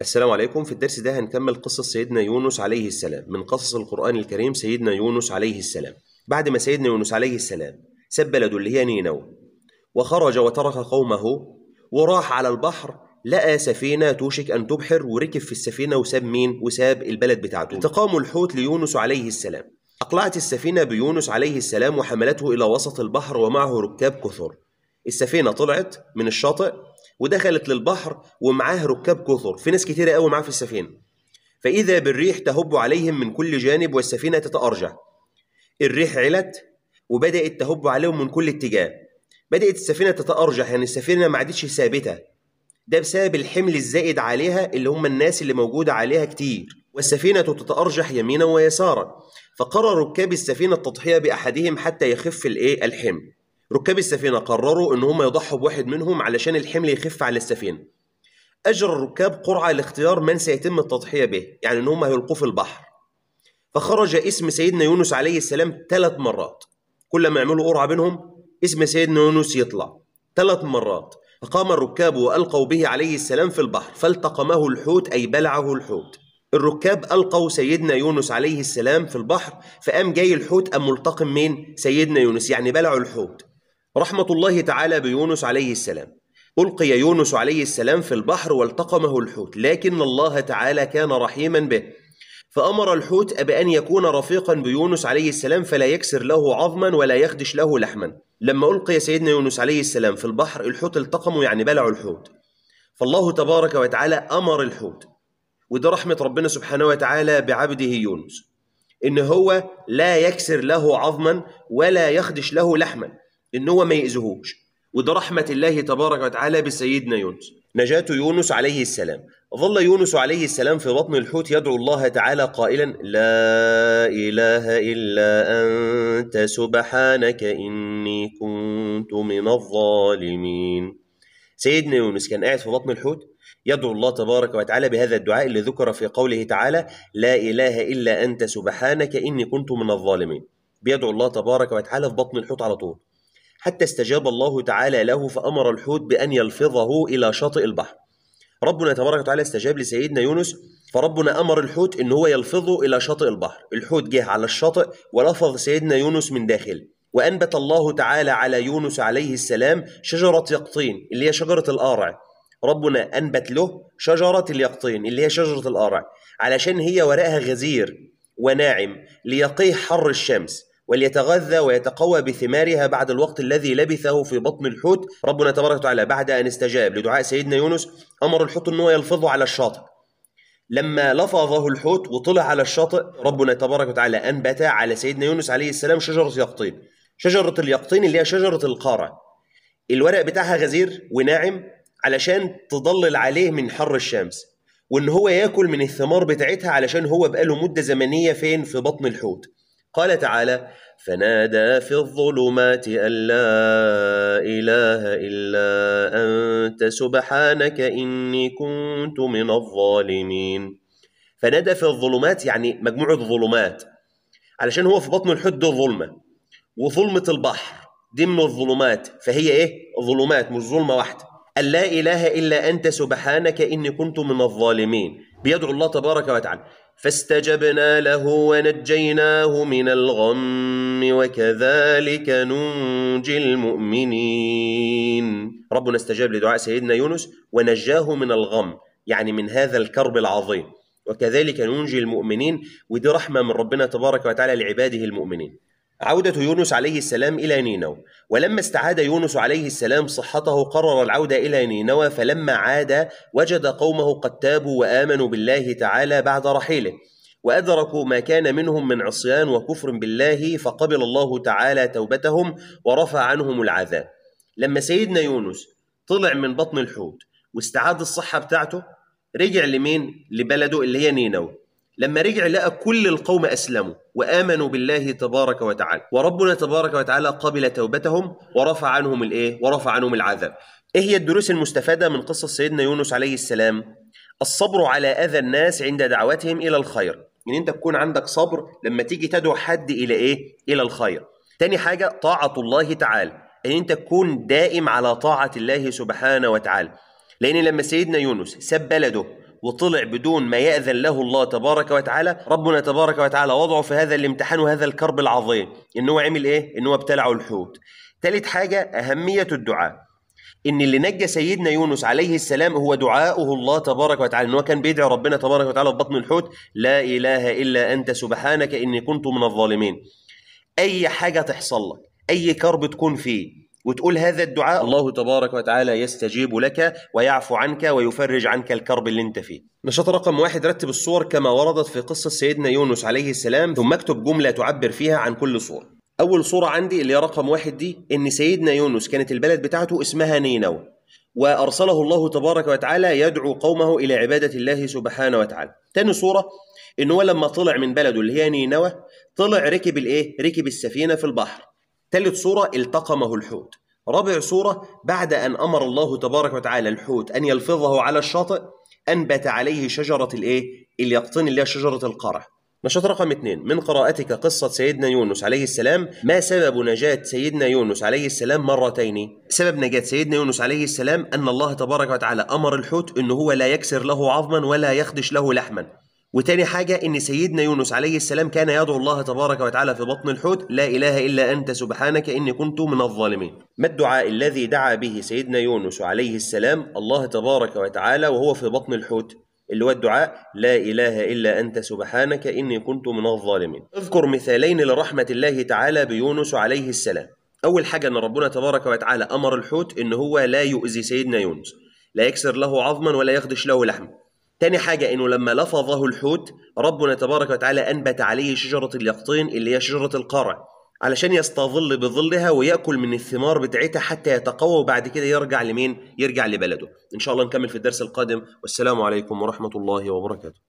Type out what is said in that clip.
السلام عليكم في الدرس ده هنكمل قصة سيدنا يونس عليه السلام من قصص القرآن الكريم سيدنا يونس عليه السلام بعد ما سيدنا يونس عليه السلام ساب بلده اللي هي نينوى وخرج وترك قومه وراح على البحر لقى سفينة توشك أن تبحر وركب في السفينة وساب مين؟ وساب البلد بتاعته التقام الحوت ليونس عليه السلام أقلعت السفينة بيونس عليه السلام وحملته إلى وسط البحر ومعه ركاب كثر السفينة طلعت من الشاطئ ودخلت للبحر ومعاه ركاب كثر في ناس كتيرة قوي معاه في السفينة فإذا بالريح تهب عليهم من كل جانب والسفينة تتأرجح الريح علت وبدأت تهب عليهم من كل اتجاه بدأت السفينة تتأرجح يعني السفينة ما عادتش ثابتة ده بسبب الحمل الزائد عليها اللي هم الناس اللي موجودة عليها كتير والسفينة تتأرجح يمينا ويسارا فقرر ركاب السفينة التضحية بأحدهم حتى يخف الإيه الحمل ركاب السفينة قرروا إن هم يضحوا بواحد منهم علشان الحمل يخف على السفينة أجرى الركاب قرعة لاختيار من سيتم التضحية به يعني إن هم هيلقوه في البحر فخرج اسم سيدنا يونس عليه السلام ثلاث مرات كل ما يعملوا قرعة بينهم اسم سيدنا يونس يطلع ثلاث مرات فقام الركاب وألقوا به عليه السلام في البحر فالتقمه الحوت أي بلعه الحوت الركاب ألقوا سيدنا يونس عليه السلام في البحر فقام جاي الحوت أم ملتقم مين سيدنا يونس يعني بلعوا الحوت رحمة الله تعالى بيونس عليه السلام ألقي يونس عليه السلام في البحر والتقمه الحوت لكن الله تعالى كان رحيما به فأمر الحوت بأن يكون رفيقا بيونس عليه السلام فلا يكسر له عظما ولا يخدش له لحما لما ألقي سيدنا يونس عليه السلام في البحر الحوت التقمه يعني بلعوا الحوت فالله تبارك وتعالى أمر الحوت وده رحمة ربنا سبحانه وتعالى بعبده يونس إن هو لا يكسر له عظما ولا يخدش له لحما ان هو ما ياذيهوش وده رحمه الله تبارك وتعالى بسيدنا يونس نجاة يونس عليه السلام ظل يونس عليه السلام في بطن الحوت يدعو الله تعالى قائلا لا إله إلا أنت سبحانك إني كنت من الظالمين سيدنا يونس كان قاعد في بطن الحوت يدعو الله تبارك وتعالى بهذا الدعاء اللي ذكر في قوله تعالى لا إله إلا أنت سبحانك إني كنت من الظالمين بيدعو الله تبارك وتعالى في بطن الحوت على طول حتى استجاب الله تعالى له فأمر الحوت بأن يلفظه إلى شاطئ البحر ربنا تبارك وتعالى استجاب لسيدنا يونس فربنا أمر الحوت إن هو يلفظه إلى شاطئ البحر الحوت جه على الشاطئ ولفظ سيدنا يونس من داخل وأنبت الله تعالى على يونس عليه السلام شجرة يقطين اللي هي شجرة القارع ربنا أنبت له شجرة اليقطين اللي هي شجرة القارع علشان هي ورقها غزير وناعم ليقيه حر الشمس وليتغذى ويتقوى بثمارها بعد الوقت الذي لبثه في بطن الحوت ربنا تبارك وتعالى بعد أن استجاب لدعاء سيدنا يونس أمر الحوت أنه يلفظه على الشاطئ لما لفظه الحوت وطلع على الشاطئ ربنا تبارك وتعالى أنبت على سيدنا يونس عليه السلام شجرة يقطين شجرة اليقطين اللي هي شجرة القارع الورق بتاعها غزير وناعم علشان تضلل عليه من حر الشمس وان هو ياكل من الثمار بتاعتها علشان هو بقاله مده زمنيه فين في بطن الحوت قال تعالى فنادى في الظلمات أن لا إله إلا أنت سبحانك إني كنت من الظالمين فنادى في الظلمات يعني مجموعة ظلمات علشان هو في بطن الحد ظلمة وظلمة البحر دي من الظلمات فهي إيه؟ ظلمات مش ظلمة واحدة أن لا إله إلا أنت سبحانك إني كنت من الظالمين بيدعو الله تبارك وتعالى فاستجبنا له ونجيناه من الغم وكذلك ننجي المؤمنين ربنا استجاب لدعاء سيدنا يونس ونجاه من الغم يعني من هذا الكرب العظيم وكذلك ننجي المؤمنين ودي رحمة من ربنا تبارك وتعالى لعباده المؤمنين عودة يونس عليه السلام إلى نينوى ولما استعاد يونس عليه السلام صحته قرر العودة إلى نينوى فلما عاد وجد قومه قد تابوا وآمنوا بالله تعالى بعد رحيله وأدركوا ما كان منهم من عصيان وكفر بالله فقبل الله تعالى توبتهم ورفع عنهم العذاب لما سيدنا يونس طلع من بطن الحوت واستعاد الصحة بتاعته رجع لمين؟ لبلده اللي هي نينوى لما رجع لقى كل القوم أسلموا وآمنوا بالله تبارك وتعالى وربنا تبارك وتعالى قبل توبتهم ورفع عنهم الإيه؟ ورفع عنهم العذاب إيه هي الدروس المستفادة من قصة سيدنا يونس عليه السلام؟ الصبر على أذى الناس عند دعوتهم إلى الخير إن أنت تكون عندك صبر لما تيجي تدعو حد إلى إيه؟ إلى الخير تاني حاجة طاعة الله تعالى إن أنت تكون دائم على طاعة الله سبحانه وتعالى لأن لما سيدنا يونس ساب بلده وطلع بدون ما يأذن له الله تبارك وتعالى ربنا تبارك وتعالى وضعه في هذا الامتحان وهذا الكرب العظيم ان هو عمل ايه ان هو ابتلعه الحوت ثالث حاجة أهمية الدعاء ان اللي نجى سيدنا يونس عليه السلام هو دعاؤه الله تبارك وتعالى ان هو كان بيدعي ربنا تبارك وتعالى في بطن الحوت لا اله الا انت سبحانك اني كنت من الظالمين اي حاجه تحصل لك اي كرب تكون فيه وتقول هذا الدعاء الله تبارك وتعالى يستجيب لك ويعفو عنك ويفرج عنك الكرب اللي انت فيه نشاط رقم واحد رتب الصور كما وردت في قصة سيدنا يونس عليه السلام ثم اكتب جملة تعبر فيها عن كل صورة أول صورة عندي اللي هي رقم واحد دي إن سيدنا يونس كانت البلد بتاعته اسمها نينوى وأرسله الله تبارك وتعالى يدعو قومه إلى عبادة الله سبحانه وتعالى تاني صورة إن هو لما طلع من بلده اللي هي نينوى طلع ركب الإيه؟ ركب السفينة في البحر ثالث صورة التقمه الحوت رابع صورة بعد أن أمر الله تبارك وتعالى الحوت أن يلفظه على الشاطئ أنبت عليه شجرة الإيه؟ اليقطين اللي هي شجرة القرع نشاط رقم اثنين من قراءتك قصة سيدنا يونس عليه السلام ما سبب نجاة سيدنا يونس عليه السلام مرتين سبب نجاة سيدنا يونس عليه السلام أن الله تبارك وتعالى أمر الحوت أنه هو لا يكسر له عظما ولا يخدش له لحما وتاني حاجة إن سيدنا يونس عليه السلام كان يدعو الله تبارك وتعالى في بطن الحوت لا إله إلا أنت سبحانك إني كنت من الظالمين ما الدعاء الذي دعا به سيدنا يونس عليه السلام الله تبارك وتعالى وهو في بطن الحوت اللي هو الدعاء لا إله إلا أنت سبحانك إني كنت من الظالمين اذكر مثالين لرحمة الله تعالى بيونس عليه السلام أول حاجة أن ربنا تبارك وتعالى أمر الحوت إن هو لا يؤذي سيدنا يونس لا يكسر له عظما ولا يخدش له لحما تاني حاجة إنه لما لفظه الحوت ربنا تبارك وتعالى أنبت عليه شجرة اليقطين اللي هي شجرة القرع علشان يستظل بظلها ويأكل من الثمار بتاعتها حتى يتقوى وبعد كده يرجع لمين؟ يرجع لبلده إن شاء الله نكمل في الدرس القادم والسلام عليكم ورحمة الله وبركاته